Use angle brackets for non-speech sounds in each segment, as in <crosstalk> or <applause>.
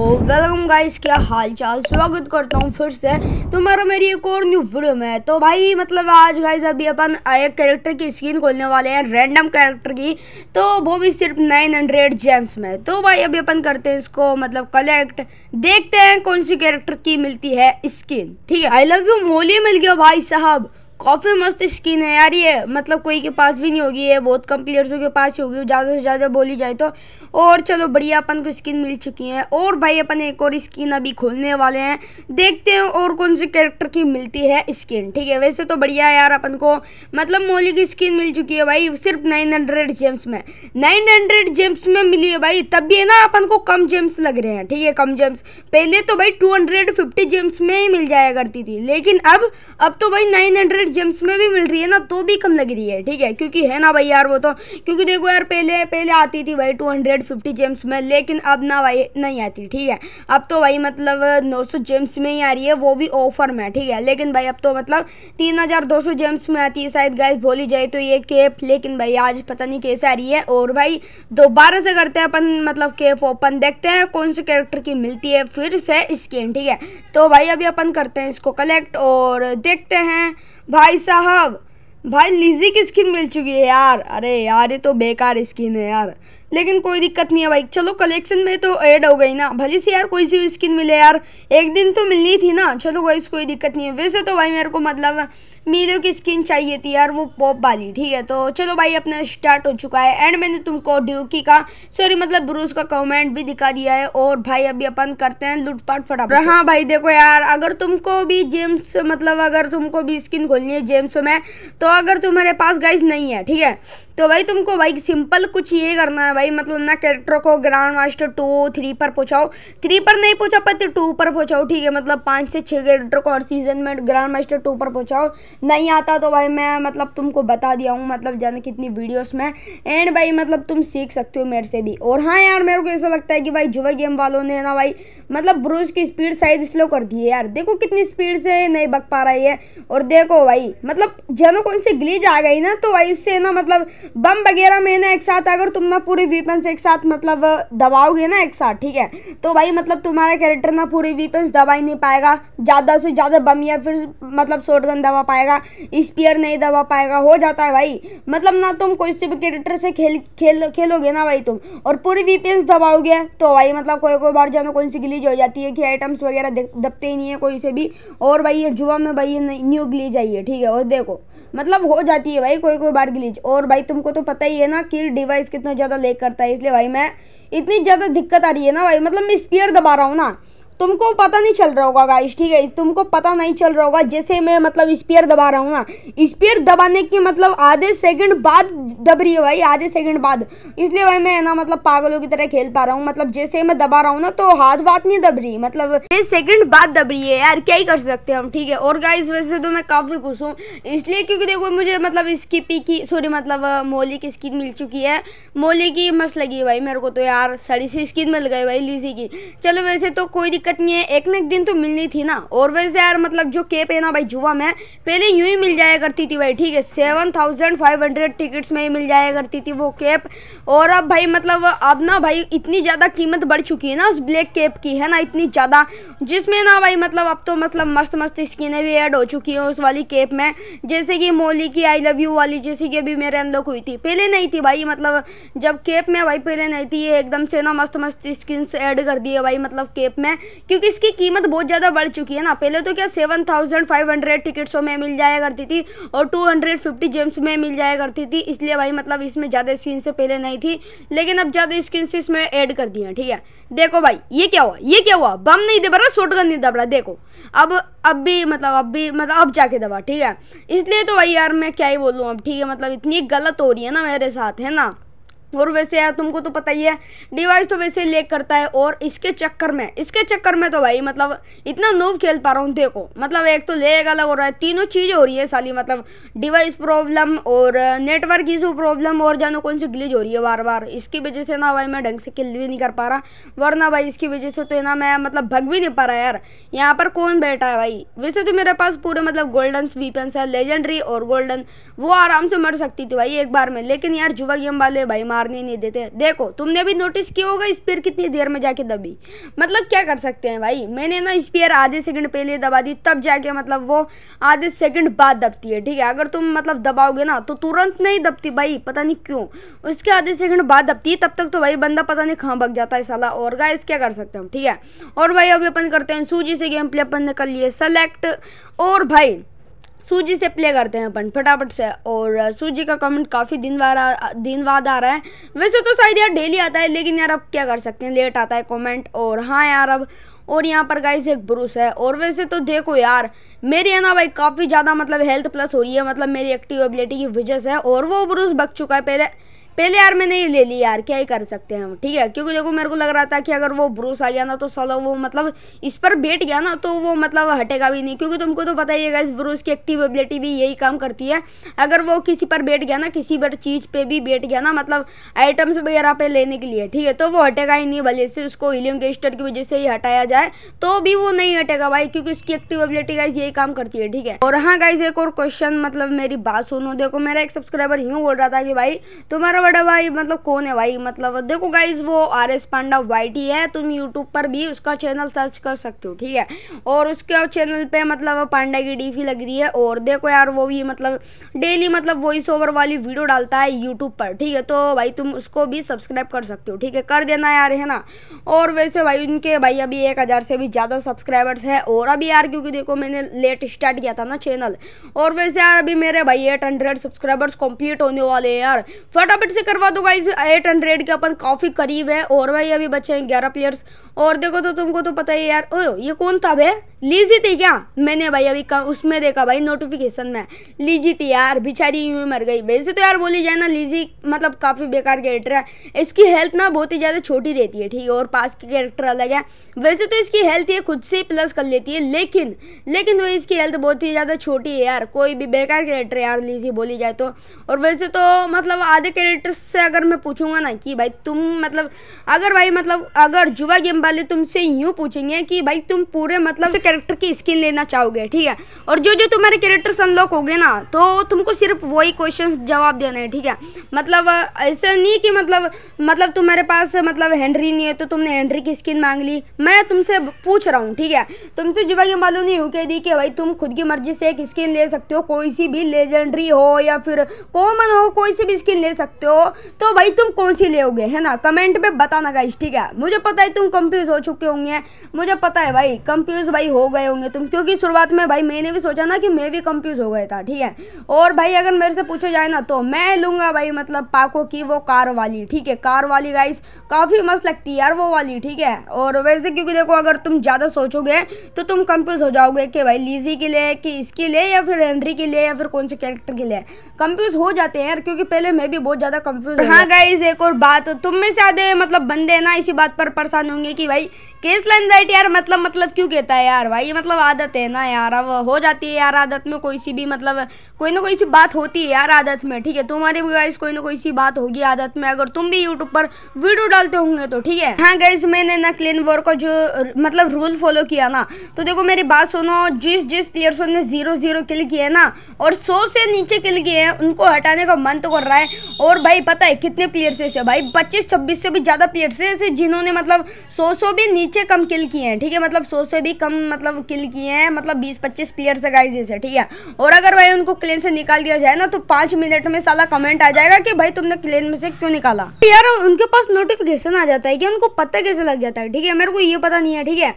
welcome तो guys क्या हाल चाल स्वागत करता हूँ फिर से तुम्हारा तो मेरी एक और न्यू वीडियो में तो भाई मतलब आज गाइस अभी अपन एक कैरेक्टर की स्किन खोलने वाले हैं रैंडम कैरेक्टर की तो वो भी सिर्फ 900 जेम्स में तो भाई अभी अपन करते हैं इसको मतलब कलेक्ट देखते हैं कौन सी कैरेक्टर की मिलती है स्किन ठीक है आई लव यू मोली मिल गया भाई साहब काफ़ी मस्त स्किन है यार ये मतलब कोई के पास भी नहीं होगी ये बहुत कम प्लेयर्सों के पास ही होगी ज़्यादा से ज़्यादा बोली जाए तो और चलो बढ़िया अपन को स्किन मिल चुकी है और भाई अपन एक और स्किन अभी खोलने वाले हैं देखते हैं और कौन से कैरेक्टर की मिलती है स्किन ठीक है वैसे तो बढ़िया यार अपन को मतलब मोली की स्किन मिल चुकी है भाई सिर्फ नाइन हंड्रेड जेम्स में नाइन हंड्रेड जेम्स में मिली है भाई तब भी है ना अपन को कम जेम्स लग रहे हैं ठीक है कम जेम्स पहले तो भाई टू हंड्रेड फिफ्टी जेम्स में ही मिल जाया करती थी लेकिन अब अब तो भाई नाइन हंड्रेड जेम्स में भी मिल रही है ना तो भी कम लग रही है ठीक है क्योंकि है ना भाई यार वो तो क्योंकि देखो यार पहले पहले आती थी भाई two hundred hundred fifty gems में लेकिन अब ना वही नहीं आती ठीक है अब तो वही मतलब नौ सौ जेम्स में ही आ रही है वो भी ऑफर में ठीक है लेकिन भाई अब तो मतलब तीन हज़ार दो सौ जेम्स में आती है शायद गैस बोली जाए तो ये केप लेकिन भाई आज पता नहीं कैसे आ रही है और भाई दोबारा से करते हैं अपन मतलब केप ओपन देखते हैं कौन से कैरेक्टर की मिलती है फिर से स्किन ठीक है तो भाई अभी अपन करते हैं इसको कलेक्ट और देखते हैं भाई साहब भाई लीजी की स्किन मिल चुकी है यार अरे यार ये तो बेकार स्किन है यार लेकिन कोई दिक्कत नहीं है भाई चलो कलेक्शन में तो ऐड हो गई ना भले से यार कोई सी स्किन मिले यार एक दिन तो मिलनी थी ना चलो भाई कोई दिक्कत नहीं है वैसे तो भाई मेरे को मतलब मीलो की स्किन चाहिए थी यार वो पॉप वाली ठीक है तो चलो भाई अपना स्टार्ट हो चुका है एंड मैंने तुमको ड्यूकी का सॉरी मतलब ब्रूस का कमेंट भी दिखा दिया है और भाई अभी अपन करते हैं लुटपाट फटाफट हाँ भाई देखो यार अगर तुमको भी जेम्स मतलब अगर तुमको भी स्किन खोलनी है जेम्स में तो अगर तुम्हारे पास गाइज नहीं है ठीक है तो भाई तुमको भाई सिंपल कुछ ये करना है भाई मतलब ना कैरेक्टर को ग्राउंड मास्टर टू थ्री पर पहुंचाओ थ्री पर नहीं पहुँचा पाते तो टू पर पहुंचाओ ठीक है मतलब पाँच से छः कैरेक्टर को हर सीजन में ग्राउंड मास्टर टू पर पहुंचाओ नहीं आता तो भाई मैं मतलब तुमको बता दिया हूँ मतलब जाने कितनी वीडियोस में एंड भाई मतलब तुम सीख सकते हो मेरे से भी और हाँ यार मेरे को ऐसा लगता है कि भाई जुवा गेम वालों ने ना भाई मतलब ब्रूज की स्पीड शायद स्लो कर दी है यार देखो कितनी स्पीड से नहीं बक पा रही है और देखो भाई मतलब जनों कौन सी ग्लीज आ गई ना तो भाई उससे ना मतलब बम वगैरह में ना एक साथ अगर तुम ना पूरे पूरी वीपन्स एक साथ मतलब दबाओगे ना एक साथ ठीक है तो भाई मतलब तुम्हारा कैरेक्टर ना पूरी वीपन्स दबा ही नहीं पाएगा ज़्यादा से ज़्यादा बम या फिर मतलब शॉटगन दबा पाएगा स्पियर नहीं दबा पाएगा हो जाता है भाई मतलब ना तुम कोई से भी कैरेक्टर से खेल खेल खेलोगे ना भाई तुम और पूरी वीपन्स दबाओगे तो भाई मतलब कोई कोई बार जाना कौन सी गिलीज हो जाती है कि आइटम्स वगैरह दबते ही नहीं है कोई से भी और भाई ये जुआ में भाई न्यू ग्लीज आई है ठीक है और देखो मतलब हो जाती है भाई कोई कोई बार गिलीज और भाई तुमको तो पता ही है ना कि डिवाइस कितना ज़्यादा ले करता है इसलिए भाई मैं इतनी ज़्यादा दिक्कत आ रही है ना भाई मतलब मैं स्पीयर दबा रहा हूँ ना तुमको पता नहीं चल रहा होगा गाइस ठीक है तुमको पता नहीं चल रहा होगा जैसे मैं मतलब स्पेयर दबा रहा हूँ ना स्पेयर दबाने के मतलब आधे सेकंड बाद दब रही है भाई आधे सेकंड बाद इसलिए भाई मैं ना मतलब पागलों की तरह खेल पा रहा हूँ मतलब जैसे मैं दबा रहा हूँ ना तो हाथ बात नहीं दब रही मतलब आधे सेकंड बाद दब रही है यार क्या ही कर सकते हम ठीक है और गाइस वैसे तो मैं काफ़ी खुश हूँ इसलिए क्योंकि देखो मुझे मतलब स्कीपी की सॉरी मतलब मोली की स्किन मिल चुकी है मोली की मस्त लगी भाई मेरे को तो यार सड़ी सी स्कीन मिल गई भाई लीसी की चलो वैसे तो कोई दिक्कत दिक्कत नहीं है एक ना एक दिन तो मिलनी थी ना और वैसे यार मतलब जो केप है ना भाई जुआ में पहले यूं ही मिल जाया करती थी भाई ठीक है seven thousand five hundred tickets में ही मिल जाया करती थी वो केप और अब भाई मतलब अब ना भाई इतनी ज़्यादा कीमत बढ़ चुकी है ना उस ब्लैक केप की है ना इतनी ज़्यादा जिसमें ना भाई मतलब अब तो मतलब मस्त मस्त स्किनें भी ऐड हो चुकी हैं उस वाली केप में जैसे कि मोली की आई लव यू वाली जैसे कि अभी मेरे अनलॉक हुई थी पहले नहीं थी भाई मतलब जब केप में भाई पहले नहीं थी ये एकदम से ना मस्त मस्त स्किन्स ऐड कर दिए भाई मतलब केप में क्योंकि इसकी कीमत बहुत ज़्यादा बढ़ चुकी है ना पहले तो क्या सेवन थाउजेंड फाइव हंड्रेड टिकट्सों में मिल जाया करती थी और टू हंड्रेड फिफ्टी जेम्स में मिल जाया करती थी इसलिए भाई मतलब इसमें ज़्यादा स्किन से पहले नहीं थी लेकिन अब ज़्यादा स्किन से इसमें ऐड कर दिए ठीक है देखो भाई ये क्या हुआ ये क्या हुआ बम नहीं दबा रहा शोट गन नहीं दब रहा देखो अब अब भी मतलब अब भी मतलब अब जाके दबा ठीक है इसलिए तो भाई यार मैं क्या ही बोलूँ अब ठीक है मतलब इतनी गलत हो रही है ना मेरे साथ है ना और वैसे यार तुमको तो पता ही है डिवाइस तो वैसे लेक करता है और इसके चक्कर में इसके चक्कर में तो भाई मतलब इतना नोव खेल पा रहा हूँ देखो मतलब एक तो लेग अलग हो रहा है तीनों चीज़ें हो रही है साली मतलब डिवाइस प्रॉब्लम और नेटवर्क इशू प्रॉब्लम और जानो कौन सी ग्लिच हो रही है बार बार इसकी वजह से ना भाई मैं ढंग से किल भी नहीं कर पा रहा वरना भाई इसकी वजह से तो ना मैं मतलब भग भी नहीं पा रहा यार यहाँ पर कौन बैठा है भाई वैसे तो मेरे पास पूरे मतलब गोल्डन स्वीपेंस है लेजेंडरी और गोल्डन वो आराम से मर सकती थी भाई एक बार में लेकिन यार जुवा गेम वाले भाई मार मरने नहीं देते देखो तुमने भी नोटिस किया होगा स्पीयर कितनी देर में जाके दबी मतलब क्या कर सकते हैं भाई मैंने ना स्पीयर आधे सेकंड पहले दबा दी तब जाके मतलब वो आधे सेकंड बाद दबती है ठीक है अगर तुम मतलब दबाओगे ना तो तुरंत नहीं दबती भाई पता नहीं क्यों उसके आधे सेकंड बाद दबती है तब तक तो भाई बंदा पता नहीं कहाँ भग जाता है सला और गाइस क्या कर सकते हैं ठीक है और भाई अभी अपन करते हैं सूजी से गेम प्ले अपन ने कर लिए सेलेक्ट और भाई सूजी से प्ले करते हैं अपन फटाफट से और सूजी का कमेंट काफ़ी दिन बाद दिन बाद आ रहा है वैसे तो शायद यार डेली आता है लेकिन यार अब क्या कर सकते हैं लेट आता है कमेंट और हाँ यार अब और यहाँ पर गाइस एक ब्रूस है और वैसे तो देखो यार मेरी है ना भाई काफ़ी ज़्यादा मतलब हेल्थ प्लस हो रही है मतलब मेरी एक्टिव एबिलिटी की वजह से और वो ब्रूस बक चुका है पहले पहले यार मैंने ये ले ली यार क्या ही कर सकते हैं हम ठीक है क्योंकि देखो मेरे को लग रहा था कि अगर वो ब्रूस आ गया ना तो सलो वो मतलब इस पर बैठ गया ना तो वो मतलब हटेगा भी नहीं क्योंकि तुमको तो पता ही है इस ब्रूस की एक्टिव एबिलिटी भी यही काम करती है अगर वो किसी पर बैठ गया ना किसी पर चीज़ पर भी बैठ गया ना मतलब आइटम्स वगैरह पे लेने के लिए ठीक है तो वो हटेगा ही नहीं भले से उसको हिलियम गेस्टर की वजह से ही हटाया जाए तो भी वो नहीं हटेगा भाई क्योंकि उसकी एक्टिव एबिलिटी गाइज यही काम करती है ठीक है और हाँ गाइज एक और क्वेश्चन मतलब मेरी बात सुनो देखो मेरा एक सब्सक्राइबर यूँ बोल रहा था कि भाई तुम्हारा बड़ा भाई मतलब कौन है भाई मतलब देखो गाइज वो आर एस पांडा वाइट है तुम यूट्यूब पर भी उसका चैनल सर्च कर सकते हो ठीक है और उसके चैनल पे मतलब पांडा की डीफी e लग रही है और देखो यार वो भी मतलब डेली मतलब वॉइस ओवर वाली वीडियो डालता है यूट्यूब पर ठीक है तो भाई तुम उसको भी सब्सक्राइब कर सकते हो ठीक है कर देना यार है ना और वैसे भाई उनके भाई अभी एक हज़ार से भी ज़्यादा सब्सक्राइबर्स है और अभी यार क्योंकि देखो मैंने लेट स्टार्ट किया था ना चैनल और वैसे यार अभी मेरे भाई एट हंड्रेड सब्सक्राइबर्स कंप्लीट होने वाले हैं यार फटाफट से करवा दो गाइज एट हंड्रेड के अपन काफ़ी करीब है और भाई अभी बच्चे हैं ग्यारह प्लेयर्स और देखो तो तुमको तो पता ही यार ओ ये कौन था भाई लीजी थी क्या मैंने भाई अभी का उसमें देखा भाई नोटिफिकेशन में लीजी थी यार बिचारी यूं ही मर गई वैसे तो यार बोली जाए ना लीजी मतलब काफ़ी बेकार कैरेक्टर है इसकी हेल्थ ना बहुत ही ज़्यादा छोटी रहती है ठीक है और पास की कैरेक्टर अलग है वैसे तो इसकी हेल्थ ये खुद से ही प्लस कर लेती है लेकिन लेकिन वही इसकी हेल्थ बहुत ही ज़्यादा छोटी है यार कोई भी बेकार कैरेक्टर यार लीजिए बोली जाए तो और वैसे तो मतलब आधे कैरेक्टर्स से अगर मैं पूछूंगा ना कि भाई तुम मतलब अगर भाई मतलब अगर जुआ गेम वाले तुमसे यूँ पूछेंगे कि भाई तुम पूरे मतलब कैरेक्टर की स्किन लेना चाहोगे ठीक है और जो जो तुम्हारे कैरेक्टर्स अनलॉक हो गए ना तो तुमको सिर्फ वही क्वेश्चन जवाब देना है ठीक है मतलब ऐसा नहीं कि मतलब मतलब तुम्हारे पास मतलब हेनरी नहीं है तो तुमने हैंनरी की स्किन मांग ली मैं तुमसे पूछ रहा हूँ ठीक है तुमसे जुबा ये मालूम नहीं हो दी कि भाई तुम खुद की मर्जी से एक स्किन ले सकते हो कोई सी भी लेजेंडरी हो या फिर कॉमन हो कोई सी भी स्किन ले सकते हो तो भाई तुम कौन सी लोगे है ना कमेंट में बताना गाइस ठीक है मुझे पता है तुम कंफ्यूज हो चुके होंगे मुझे पता है भाई कंफ्यूज भाई हो गए होंगे तुम क्योंकि शुरुआत में भाई मैंने भी सोचा ना कि मैं भी कंफ्यूज हो गया था ठीक है और भाई अगर मेरे से पूछा जाए ना तो मैं लूंगा भाई मतलब पाको की वो कार वाली ठीक है कार वाली गाइस काफ़ी मस्त लगती है यार वो वाली ठीक है और वैसे क्योंकि देखो अगर तुम ज़्यादा सोचोगे तो तुम कंफ्यूज हो जाओगे कि भाई लीजी के लिए कि इसके लिए या फिर हेनरी के लिए या फिर कौन से कैरेक्टर के लिए कंफ्यूज हो जाते हैं यार क्योंकि पहले मैं भी बहुत ज़्यादा कंफ्यूज हाँ गाइज एक और बात तुम में से आधे मतलब बंदे ना इसी बात पर परेशान होंगे कि भाई केस लाइन यार मतलब मतलब क्यों कहता है यार भाई मतलब आदत है ना यार अब हो जाती है यार आदत में कोई सी भी मतलब कोई ना कोई सी बात होती है यार आदत में ठीक है तुम्हारी भी गाइस कोई ना कोई सी बात होगी आदत में अगर तुम भी यूट्यूब पर वीडियो डालते होंगे तो ठीक है हाँ गाइस मैंने ना क्लीन वर्क को जो मतलब रूल फॉलो किया ना तो देखो मेरी बात सुनो जिस जिस प्लेयर्सों ने जीरो जीरो किल किए हैं ना और सौ से नीचे किल किए हैं उनको हटाने का मन तो कर रहा है और भाई पता है कितने प्लेयर्स ऐसे भाई पच्चीस छब्बीस से भी ज़्यादा प्लेयर्स ऐसे जिन्होंने मतलब सौ सौ भी नीचे कम किल किए हैं ठीक है मतलब सौ से भी कम मतलब किल किए हैं मतलब बीस पच्चीस प्लेयर्स गाइज ऐसे ठीक है और अगर भाई उनको क्लेन से निकाल दिया जाए ना तो पाँच मिनट में साला कमेंट आ जाएगा कि भाई तुमने क्लेन में से क्यों निकाला यार उनके पास नोटिफिकेशन आ जाता है कि उनको पता कैसे लग जाता है ठीक है मेरे को ये है पता नहीं है ठीक है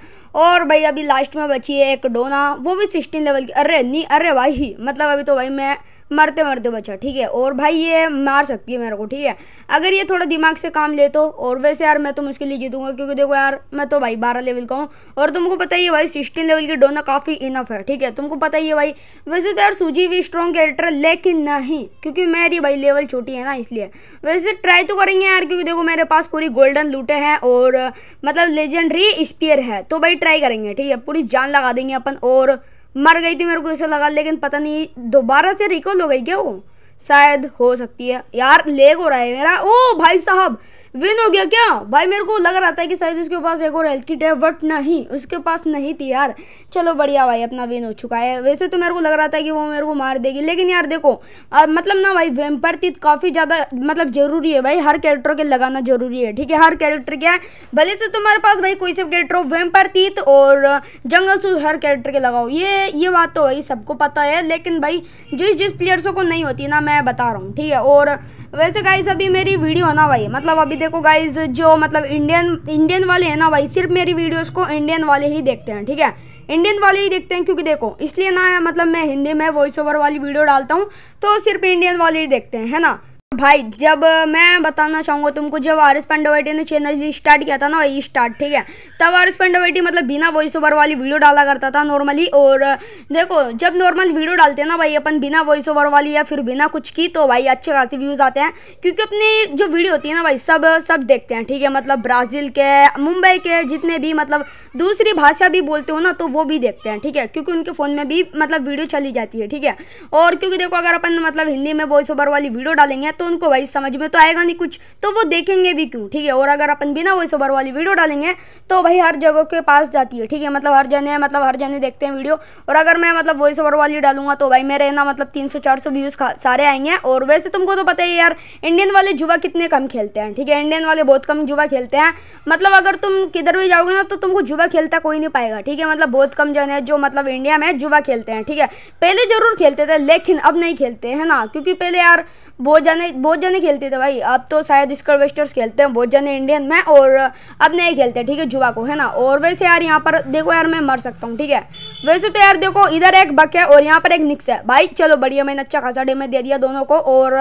और भाई अभी लास्ट में बची है एक डोना वो भी सिक्सटीन लेवल की अरे नहीं अरे भाई मतलब अभी तो भाई मैं मरते मरते बचा ठीक है और भाई ये मार सकती है मेरे को ठीक है अगर ये थोड़ा दिमाग से काम ले तो और वैसे यार मैं तो मुश्किल ही जीतूंगा क्योंकि देखो यार मैं तो भाई बारह लेवल का हूँ और तुमको पता ही है भाई सिक्सटीन लेवल की डोना काफ़ी इनफ है ठीक है तुमको पता ही है भाई वैसे तो यार सूजी भी स्ट्रॉन्ग कैरेक्टर लेकिन नहीं क्योंकि मेरी भाई लेवल छोटी है ना इसलिए वैसे ट्राई तो करेंगे यार क्योंकि देखो मेरे पास पूरी गोल्डन लूटे हैं और मतलब लेजेंडरी स्पीयर है तो भाई ट्राई करेंगे ठीक है पूरी जान लगा देंगे अपन और मर गई थी मेरे को ऐसा लगा लेकिन पता नहीं दोबारा से रिकॉल हो गई क्या वो शायद हो सकती है यार लेग हो रहा है मेरा ओ भाई साहब विन हो गया क्या भाई मेरे को लग रहा था कि शायद उसके पास एक और हेल्थ किट है बट नहीं उसके पास नहीं थी यार चलो बढ़िया भाई अपना विन हो चुका है वैसे तो मेरे को लग रहा था कि वो मेरे को मार देगी लेकिन यार देखो आ, मतलब ना भाई तीत काफ़ी ज़्यादा मतलब ज़रूरी है भाई हर कैरेक्टर के लगाना ज़रूरी है ठीक है हर कैरेक्टर क्या है भले से तुम्हारे पास भाई कोई सब कैरेक्टर हो वेम्परतीत और जंगल सूज हर कैरेक्टर के लगाओ ये ये बात तो भाई सबको पता है लेकिन भाई जिस जिस प्लेयर्सों को नहीं होती ना मैं बता रहा हूँ ठीक है और वैसे गाइस अभी मेरी वीडियो ना भाई मतलब अभी देखो गाइज जो मतलब इंडियन इंडियन वाले हैं ना भाई सिर्फ मेरी वीडियोज़ को इंडियन वाले ही देखते हैं ठीक है इंडियन वाले ही देखते हैं क्योंकि देखो इसलिए ना मतलब मैं हिंदी में वॉइस ओवर वाली वीडियो डालता हूँ तो सिर्फ इंडियन वाले ही देखते हैं है ना भाई जब मैं बताना चाहूँगा तुमको जब आर एस पंडोवेटी ने चैनल स्टार्ट किया था ना वही स्टार्ट ठीक है तब आर एस पंडोवेटी मतलब बिना वॉइस ओवर वाली वीडियो डाला करता था नॉर्मली और देखो जब नॉर्मल वीडियो डालते हैं ना भाई अपन बिना वॉइस ओवर वाली या फिर बिना कुछ की तो भाई अच्छे खासे व्यूज़ आते हैं क्योंकि अपनी जो वीडियो होती है ना भाई सब सब देखते हैं ठीक है मतलब ब्राज़ील के मुंबई के जितने भी मतलब दूसरी भाषा भी बोलते हो ना तो वो भी देखते हैं ठीक है क्योंकि उनके फ़ोन में भी मतलब वीडियो चली जाती है ठीक है और क्योंकि देखो अगर अपन मतलब हिंदी में वॉइस ओवर वाली वीडियो डालेंगे तो उनको भाई समझ में तो आएगा नहीं कुछ तो वो देखेंगे भी क्यों ठीक है और अगर अपन बिना वॉइस ओवर वाली वीडियो डालेंगे तो भाई हर जगह के पास जाती है ठीक है मतलब हर जने मतलब हर जने देखते हैं वीडियो और अगर मैं मतलब वॉइस ओवर वाली डालूंगा तो भाई मेरे ना मतलब तीन सौ चार सौ व्यूज़ सारे आएंगे और वैसे तुमको तो पता ही यार इंडियन वाले जुआ कितने कम खेलते हैं ठीक है इंडियन वाले बहुत कम जुआ खेलते हैं मतलब अगर तुम किधर भी जाओगे ना तो तुमको जुआ खेलता कोई नहीं पाएगा ठीक है मतलब बहुत कम जने जो मतलब इंडिया में जुआ खेलते हैं ठीक है पहले ज़रूर खेलते थे लेकिन अब नहीं खेलते हैं ना क्योंकि पहले यार बहुत जने बहुत जने खेलते थे भाई अब तो शायद वेस्टर्स खेलते हैं बहुत जने इंडियन में और अब नहीं खेलते ठीक है जुआ को है ना और वैसे यार यहाँ पर देखो यार मैं मर सकता हूँ ठीक है वैसे तो यार देखो इधर एक बक है और यहाँ पर एक निक्स है भाई चलो बढ़िया मैंने अच्छा खासा डे में दे दिया दोनों को और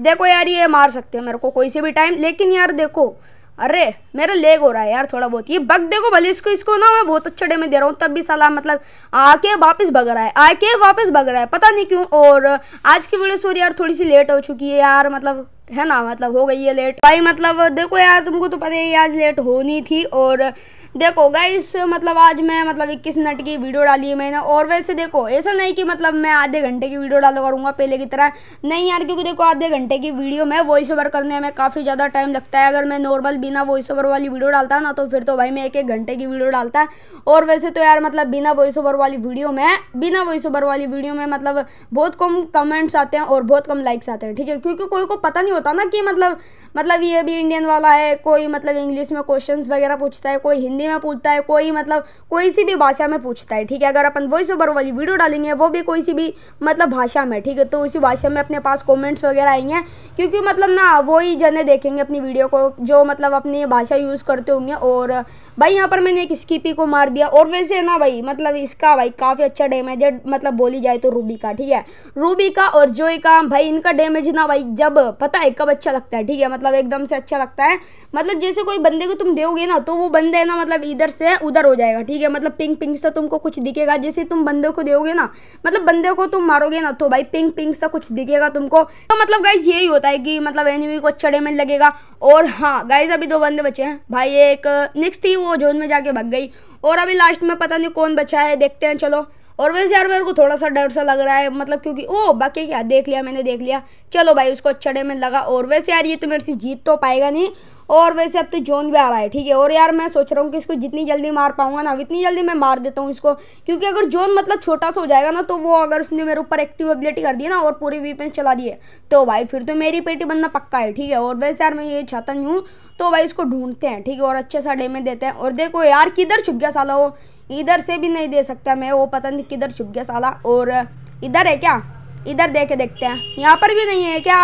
देखो यार ये मार सकते हैं मेरे को कोई से भी टाइम लेकिन यार देखो अरे मेरा लेग हो रहा है यार थोड़ा बहुत ये बग देखो भले इसको इसको ना मैं बहुत अच्छा डेमेज दे रहा हूँ तब भी सलाह मतलब आके वापस भग रहा है आके वापस भग रहा है पता नहीं क्यों और आज की वीडियो सॉरी यार थोड़ी सी लेट हो चुकी है यार मतलब है ना मतलब हो गई है लेट भाई मतलब देखो यार तुमको तो पता ही आज लेट होनी थी और देखो गाइस मतलब आज मैं मतलब इक्कीस मिनट की वीडियो डाली है मैंने और वैसे देखो ऐसा नहीं कि मतलब मैं आधे घंटे की वीडियो डालो करूँगा पहले की तरह नहीं यार क्योंकि देखो आधे घंटे की वीडियो में वॉइस ओवर करने में काफ़ी ज़्यादा टाइम लगता है अगर मैं नॉर्मल बिना वॉइस ओवर वाली वीडियो डालता ना तो फिर तो भाई मैं एक एक घंटे की वीडियो डालता और वैसे तो यार मतलब बिना वॉइस ओवर वाली वीडियो में बिना वॉइस ओवर वाली वीडियो में मतलब बहुत कम कमेंट्स आते हैं और बहुत कम लाइक्स आते हैं ठीक है क्योंकि कोई को पता नहीं होता ना कि मतलब मतलब ये भी इंडियन वाला है कोई मतलब इंग्लिश में क्वेश्चन वगैरह पूछता है कोई हिंदी हिंदी में पूछता है कोई मतलब कोई सी भी भाषा में पूछता है ठीक है अगर अपन वॉइस ओवर वाली वीडियो डालेंगे वो भी कोई सी भी मतलब भाषा में ठीक है तो उसी भाषा में अपने पास कॉमेंट्स वगैरह आएंगे क्योंकि मतलब ना वही जने देखेंगे अपनी वीडियो को जो मतलब अपनी भाषा यूज़ करते होंगे और भाई यहाँ पर मैंने एक स्कीपी को मार दिया और वैसे ना भाई मतलब इसका भाई काफ़ी अच्छा डैमेज है मतलब बोली जाए तो रूबी का ठीक है रूबी का और जोई का भाई इनका डैमेज ना भाई जब पता है कब अच्छा लगता है ठीक है मतलब एकदम से अच्छा लगता है मतलब जैसे कोई बंदे को तुम दोगे ना तो वो बंदे ना मतलब मतलब इधर से उधर हो जाएगा ठीक है मतलब पिंक पिंक सा तुमको कुछ दिखेगा जैसे तुम बंदे को दोगे ना मतलब बंदे को तुम मारोगे ना तो भाई पिंक पिंक सा कुछ दिखेगा तुमको तो मतलब गाइज यही होता है कि मतलब एनिमी को चढ़े में लगेगा और हाँ गाइज अभी दो बंदे बचे हैं भाई एक नेक्स्ट थी वो जोन में जाके भग गई और अभी लास्ट में पता नहीं कौन बचा है देखते हैं चलो और वैसे यार मेरे को थोड़ा सा डर सा लग रहा है मतलब क्योंकि ओ बाकी क्या देख लिया मैंने देख लिया चलो भाई उसको अच्छे में लगा और वैसे यार ये तो मेरे से जीत तो पाएगा नहीं और वैसे अब तो जोन भी आ रहा है ठीक है और यार मैं सोच रहा हूँ कि इसको जितनी जल्दी मार पाऊंगा ना इतनी जल्दी मैं मार देता हूँ इसको क्योंकि अगर जोन मतलब छोटा सा हो जाएगा ना तो वो अगर उसने मेरे ऊपर एक्टिव एबिलिटी कर दी ना और पूरी वीपेंस चला दिए तो भाई फिर तो मेरी पेटी बनना पक्का है ठीक है और वैसे यार मैं ये छतन हूँ तो भाई इसको ढूंढते हैं ठीक है और अच्छे सा डेमेज देते हैं और देखो यार किधर छुप गया साला वो इधर से भी नहीं दे सकता मैं वो पता नहीं किधर छुप गया साला और इधर है क्या इधर देखे देखते हैं यहाँ पर भी नहीं है क्या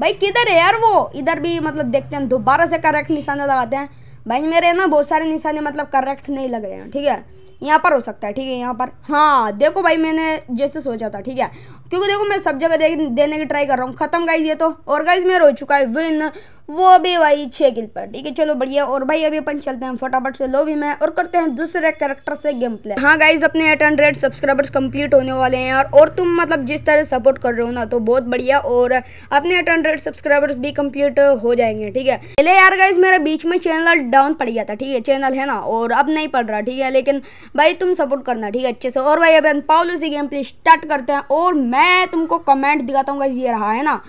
भाई किधर है यार वो इधर भी मतलब देखते हैं दोबारा से करेक्ट निशाना लगाते हैं भाई मेरे ना बहुत सारे निशाने मतलब करेक्ट नहीं लग रहे हैं ठीक है यहाँ पर हो सकता है ठीक है यहाँ पर हाँ देखो भाई मैंने जैसे सोचा था ठीक है क्योंकि देखो मैं सब जगह दे, देने की ट्राई कर रहा हूँ खत्म गाइज ये तो और गाइज मेरा हो चुका है विन वो भी भाई छः किल पर ठीक है चलो बढ़िया और भाई अभी अपन चलते हैं फटाफट से लो भी मैं और करते हैं दूसरे कैरेक्टर से गेम प्ले हाँ गाइज अपने एट हंड्रेड सब्सक्राइबर्स कंप्लीट होने वाले हैं यार और तुम मतलब जिस तरह सपोर्ट कर रहे हो ना तो बहुत बढ़िया और अपने एट हंड्रेड सब्सक्राइबर्स भी कम्प्लीट हो जाएंगे ठीक है पहले यार गाइज मेरा बीच में चैनल डाउन पड़ गया था ठीक है चैनल है ना और अब नहीं पड़ रहा ठीक है लेकिन भाई तुम सपोर्ट करना ठीक है अच्छे से और भाई अब पाउलो से गेम प्ले स्टार्ट करते हैं और मैं तुमको कमेंट दिखाता हूँ ये रहा है ना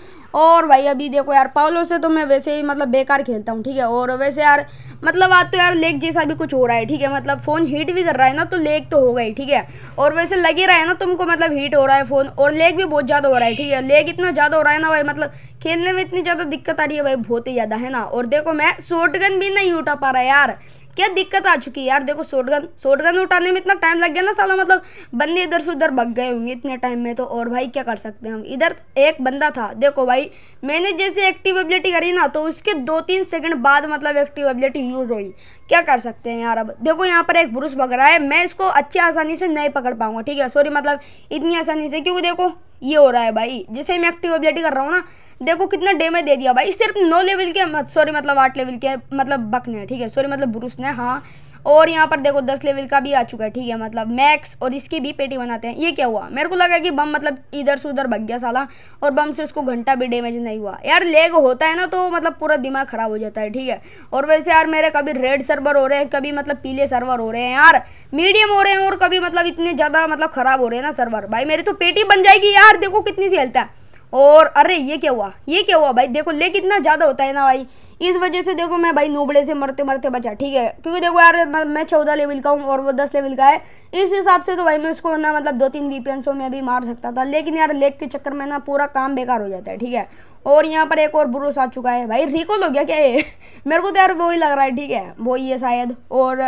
और भाई अभी देखो यार पावलो से तो मैं वैसे ही मतलब बेकार खेलता हूँ ठीक है और वैसे यार मतलब आज तो यार लेग जैसा भी कुछ हो रहा है ठीक है मतलब फ़ोन हीट भी कर रहा है ना तो लेग तो हो गई ठीक है और वैसे लग ही रहा है ना तुमको मतलब हीट हो रहा है फ़ोन और लेग भी बहुत ज़्यादा हो रहा है ठीक है लेग इतना ज़्यादा हो रहा है ना भाई मतलब खेलने में इतनी ज़्यादा दिक्कत आ रही है भाई बहुत ही ज़्यादा है ना और देखो मैं शॉर्ट भी नहीं उठा पा रहा यार क्या दिक्कत आ चुकी है यार देखो शॉर्टगन शॉर्टगन उठाने में इतना टाइम लग गया ना साला मतलब बंदे इधर से उधर भग गए होंगे इतने टाइम में तो और भाई क्या कर सकते हैं हम इधर एक बंदा था देखो भाई मैंने जैसे एक्टिव एबिलिटी करी ना तो उसके दो तीन सेकंड बाद मतलब एक्टिव एबिलिटी यूज़ हुई क्या कर सकते हैं यार अब देखो यहाँ पर एक भग रहा है मैं इसको अच्छी आसानी से नहीं पकड़ पाऊंगा ठीक है सॉरी मतलब इतनी आसानी से क्योंकि देखो ये हो रहा है भाई जैसे मैं एक्टिव एबिलिटी कर रहा हूँ ना देखो कितना डैमेज दे दिया भाई सिर्फ नौ लेवल के सॉरी मतलब आठ लेवल के मतलब बक ने ठीक है सॉरी मतलब ब्रूस ने हाँ और यहाँ पर देखो दस लेवल का भी आ चुका है ठीक है मतलब मैक्स और इसकी भी पेटी बनाते हैं ये क्या हुआ मेरे को लगा कि बम मतलब इधर से उधर भग गया साला और बम से उसको घंटा भी डैमेज नहीं हुआ यार लेग होता है ना तो मतलब पूरा दिमाग ख़राब हो जाता है ठीक है और वैसे यार मेरे कभी रेड सर्वर हो रहे हैं कभी मतलब पीले सर्वर हो रहे हैं यार मीडियम हो रहे हैं और कभी मतलब इतने ज़्यादा मतलब ख़राब हो रहे हैं ना सर्वर भाई मेरी तो पेटी बन जाएगी यार देखो कितनी सी हेल्थ है और अरे ये क्या हुआ ये क्या हुआ भाई देखो लेक इतना ज़्यादा होता है ना भाई इस वजह से देखो मैं भाई नोबड़े से मरते मरते बचा ठीक है क्योंकि देखो यार मैं चौदह लेवल का हूँ और वो दस लेवल का है इस हिसाब से तो भाई मैं उसको ना मतलब दो तीन वीपियंसों में भी मार सकता था लेकिन यार लेग के चक्कर में ना पूरा काम बेकार हो जाता है ठीक है और यहाँ पर एक और ब्रूस आ चुका है भाई रिकॉल हो गया क्या ये <laughs> मेरे को तो यार वो ही लग रहा है ठीक है वो ही है शायद और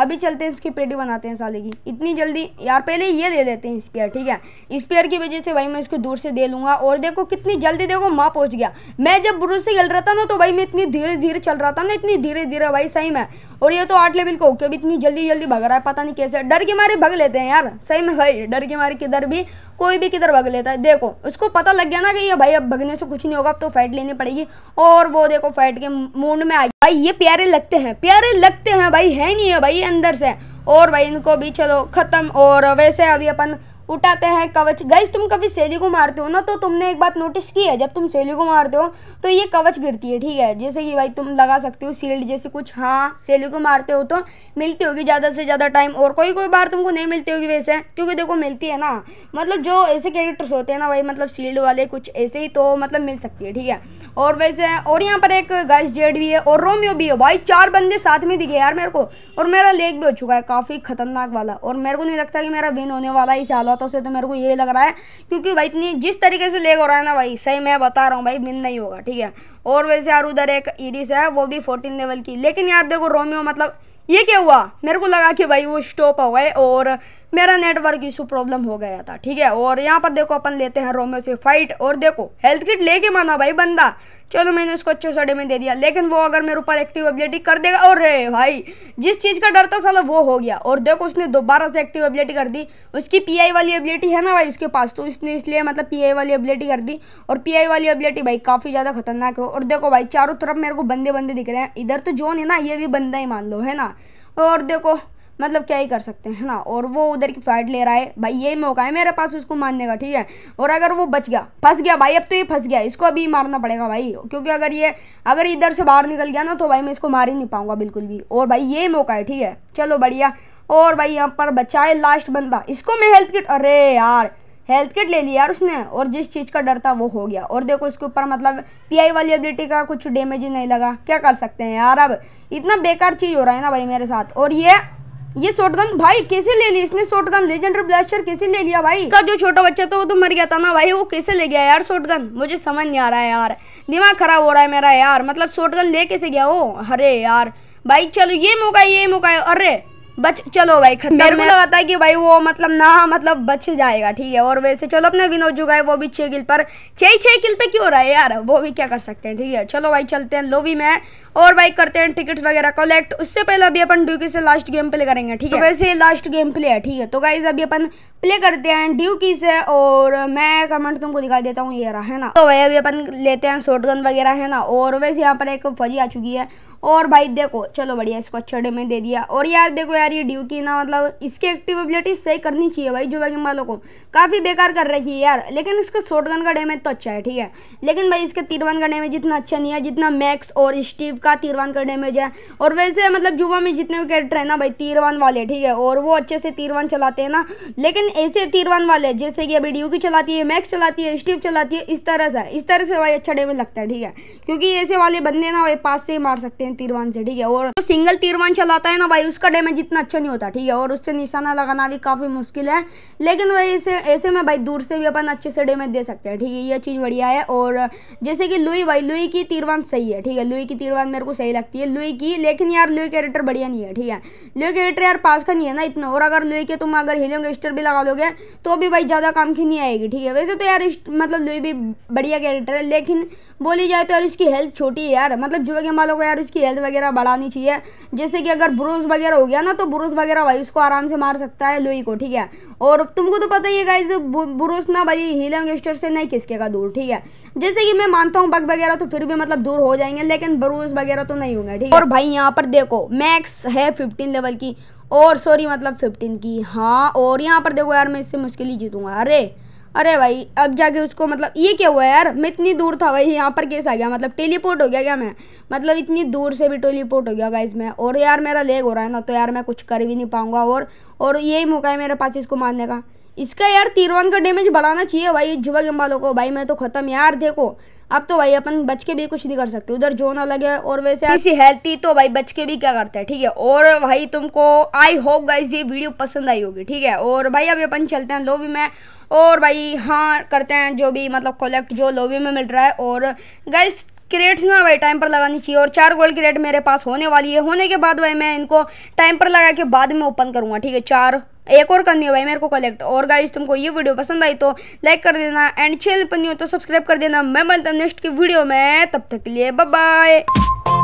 अभी चलते हैं इसकी पेटी बनाते हैं साले की इतनी जल्दी यार पहले ये दे लेते हैं स्पेयर ठीक है स्पेयर की वजह से भाई मैं इसको दूर से दे लूँगा और देखो कितनी जल्दी देखो माँ पहुँच गया मैं जब ब्रूस से खेल रहा था ना तो भाई मैं इतनी धीरे धीरे चल रहा था ना इतनी धीरे धीरे भाई सही में और ये तो आठ लेवल को होकर भी इतनी जल्दी जल्दी भग रहा है पता नहीं कैसे डर के मारे भग लेते हैं यार सही में भाई डर के मारे किधर भी कोई भी किधर भग लेता है देखो उसको पता लग गया ना कि ये भाई अब भगने से कुछ नहीं होगा अब तो फैट लेनी पड़ेगी और वो देखो फैट के मूड में आई भाई ये प्यारे लगते हैं प्यारे लगते हैं भाई है नहीं है भाई अंदर से और भाई इनको भी चलो ख़त्म और वैसे अभी अपन उठाते हैं कवच गैस तुम कभी सेली को मारते हो ना तो तुमने एक बात नोटिस की है जब तुम सेली को मारते हो तो ये कवच गिरती है ठीक है जैसे कि भाई तुम लगा सकते हो सील्ड जैसे कुछ हाँ सेली को मारते हो तो मिलती होगी ज़्यादा से ज़्यादा टाइम और कोई कोई बार तुमको नहीं मिलती होगी वैसे क्योंकि देखो मिलती है ना मतलब जो ऐसे कैरेक्टर्स होते हैं ना भाई मतलब सील्ड वाले कुछ ऐसे ही तो मतलब मिल सकती है ठीक है और वैसे और यहाँ पर एक गैस जेड भी है और रोमियो भी है भाई चार बंदे साथ में दिखे यार मेरे को और मेरा लेग भी हो चुका है काफ़ी खतरनाक वाला और मेरे को नहीं लगता कि मेरा विन होने वाला इस हालत बातों से तो मेरे को ये लग रहा है क्योंकि भाई इतनी जिस तरीके से लेग हो रहा है ना भाई सही मैं बता रहा हूँ भाई मिन नहीं होगा ठीक है और वैसे यार उधर एक ईरिस है वो भी फोर्टीन लेवल की लेकिन यार देखो रोमियो मतलब ये क्या हुआ मेरे को लगा कि भाई वो स्टॉप हो गए और मेरा नेटवर्क इशू प्रॉब्लम हो गया था ठीक है और यहाँ पर देखो अपन लेते हैं रोमियो से फाइट और देखो हेल्थ किट लेके माना भाई बंदा चलो मैंने उसको अच्छे सड़े में दे दिया लेकिन वो अगर मेरे ऊपर एक्टिव एबिलिटी कर देगा और रे भाई जिस चीज़ का डर था साला वो हो गया और देखो उसने दोबारा से एक्टिव एबिलिटी कर दी उसकी पीआई वाली एबिलिटी है ना भाई उसके पास तो इसने इसलिए मतलब पीआई वाली एबिलिटी कर दी और पीआई वाली एबिलिटी भाई काफ़ी ज़्यादा खतरनाक है और देखो भाई चारों तरफ मेरे को बंदे बंदे दिख रहे हैं इधर तो जोन है ना ये भी बंदा ही मान लो है ना और देखो मतलब क्या ही कर सकते हैं ना और वो उधर की फाइट ले रहा है भाई यही मौका है मेरे पास उसको मारने का ठीक है और अगर वो बच गया फंस गया भाई अब तो ये फंस गया इसको अभी मारना पड़ेगा भाई क्योंकि अगर ये अगर इधर से बाहर निकल गया ना तो भाई मैं इसको मार ही नहीं पाऊंगा बिल्कुल भी और भाई यही मौका है ठीक है चलो बढ़िया और भाई यहाँ पर बचा है लास्ट बंदा इसको मैं हेल्थ किट अरे यार हेल्थ किट ले लिया यार उसने और जिस चीज़ का डर था वो हो गया और देखो इसके ऊपर मतलब पीआई वाली एबिलिटी का कुछ डैमेज ही नहीं लगा क्या कर सकते हैं यार अब इतना बेकार चीज़ हो रहा है ना भाई मेरे साथ और ये ये शॉटगन भाई कैसे ले ली इसने शॉटगन लेजेंडर ब्लास्टर कैसे ले लिया भाई का जो छोटा बच्चा था वो तो मर गया था ना भाई वो कैसे ले गया यार शॉटगन मुझे समझ नहीं आ रहा है यार दिमाग खराब हो रहा है मेरा यार मतलब शॉटगन ले कैसे गया वो अरे यार भाई चलो ये मौका ये मौका अरे बच चलो भाई मेरे को तो लगा था कि भाई वो मतलब ना मतलब बच जाएगा ठीक है और वैसे चलो अपने विनोद जो है वो भी छह किल पर छह छह किल पे क्यों रहा है यार वो भी क्या कर सकते हैं ठीक है चलो भाई चलते हैं लोवी में और भाई करते हैं टिकट्स वगैरह कलेक्ट उससे पहले अभी अपन ड्यूकी से लास्ट गेम प्ले करेंगे ठीक है तो वैसे लास्ट गेम प्ले है ठीक है तो गाइज अभी अपन प्ले करते हैं ड्यूकी से और मैं कमेंट तुमको दिखाई देता हूँ ये रहा है ना तो भाई अभी अपन लेते हैं शॉर्ट वगैरह है ना और वैसे यहाँ पर एक फौजी आ चुकी है और भाई देखो चलो बढ़िया इसको अच्छे डेमेज दे दिया और यार देखो यार ये ड्यू की ना मतलब इसके एक्टिव एबिलिटी सही करनी चाहिए भाई जो वैगन वालों को काफ़ी बेकार कर रखी है यार लेकिन इसका शॉर्ट गन का डैमेज तो अच्छा है ठीक है लेकिन भाई इसका तीरवान का डैमेज इतना अच्छा नहीं है जितना मैक्स और स्टीव का तीरवान का डैमेज है और वैसे मतलब जुबा में जितने भी कैरेक्टर हैं ना भाई तीरवान वाले ठीक है और वो अच्छे से तीरवान चलाते हैं ना लेकिन ऐसे तीरवान वाले जैसे कि अभी ड्यू की चलाती है मैक्स चलाती है स्टीव चलाती है इस तरह से इस तरह से भाई अच्छा डैमेज लगता है ठीक है क्योंकि ऐसे वाले बंदे ना भाई पास से ही मार सकते हैं हैं तीरवान से ठीक है और तो सिंगल तीरवान चलाता है ना भाई उसका डैमेज इतना अच्छा नहीं होता ठीक है और उससे निशाना लगाना भी काफ़ी मुश्किल है लेकिन वही ऐसे ऐसे में भाई दूर से भी अपन अच्छे से डैमेज दे सकते हैं ठीक है ये चीज़ बढ़िया है और जैसे कि लुई भाई लुई की तीरवान सही है ठीक है लुई की तीरवान मेरे को सही लगती है लुई की लेकिन यार लुई कैरेक्टर बढ़िया नहीं है ठीक है लुई कैरेक्टर यार पास का नहीं है ना इतना और अगर लुई के तुम अगर हीलिंग स्टर भी लगा लोगे तो भी भाई ज़्यादा काम की नहीं आएगी ठीक है वैसे तो यार मतलब लुई भी बढ़िया कैरेक्टर है लेकिन बोली जाए तो यार इसकी हेल्थ छोटी है यार मतलब जुआ के वालों को यार इसकी उसकी हेल्थ वगैरह बढ़ानी चाहिए जैसे कि अगर ब्रूस वगैरह हो गया ना तो ब्रूस वगैरह भाई उसको आराम से मार सकता है लुई को ठीक है और तुमको तो पता ही है गाइज ब्रूस ना भाई हील यंगस्टर से नहीं खिसकेगा दूर ठीक है जैसे कि मैं मानता हूँ बग वगैरह तो फिर भी मतलब दूर हो जाएंगे लेकिन ब्रूस वगैरह तो नहीं होंगे ठीक है और भाई यहाँ पर देखो मैक्स है फिफ्टीन लेवल की और सॉरी मतलब फिफ्टीन की हाँ और यहाँ पर देखो यार मैं इससे मुश्किल ही जीतूंगा अरे अरे भाई अब जाके उसको मतलब ये क्या हुआ यार मैं इतनी दूर था भाई यहाँ पर कैसे आ गया मतलब टेलीपोर्ट हो गया क्या मैं मतलब इतनी दूर से भी टेलीपोर्ट हो गया गाइज मैं और यार मेरा लेग हो रहा है ना तो यार मैं कुछ कर भी नहीं पाऊँगा और और यही मौका है मेरे पास इसको मारने का इसका यार तीरवान का डैमेज बढ़ाना चाहिए भाई जुबा गेम वालों को भाई मैं तो ख़त्म यार देखो अब तो भाई अपन बच के भी कुछ नहीं कर सकते उधर जोन अलग है और वैसे ऐसी हेल्थी तो भाई बच के भी क्या करते हैं ठीक है और भाई तुमको आई होप गाइज ये वीडियो पसंद आई होगी ठीक है और भाई अभी अपन चलते हैं लोबी में और भाई हाँ करते हैं जो भी मतलब कलेक्ट जो लोबी में मिल रहा है और गाइज क्रेट्स ना भाई टाइम पर लगानी चाहिए और चार गोल्ड क्रेट मेरे पास होने वाली है होने के बाद भाई मैं इनको टाइम पर लगा के बाद में ओपन करूँगा ठीक है चार एक और करनी है भाई मेरे को कलेक्ट और गाइज तुमको ये वीडियो पसंद आई तो लाइक कर देना एंड चैनल पर नहीं हो तो सब्सक्राइब कर देना मैं बनता नेक्स्ट की वीडियो में तब तक के लिए बाय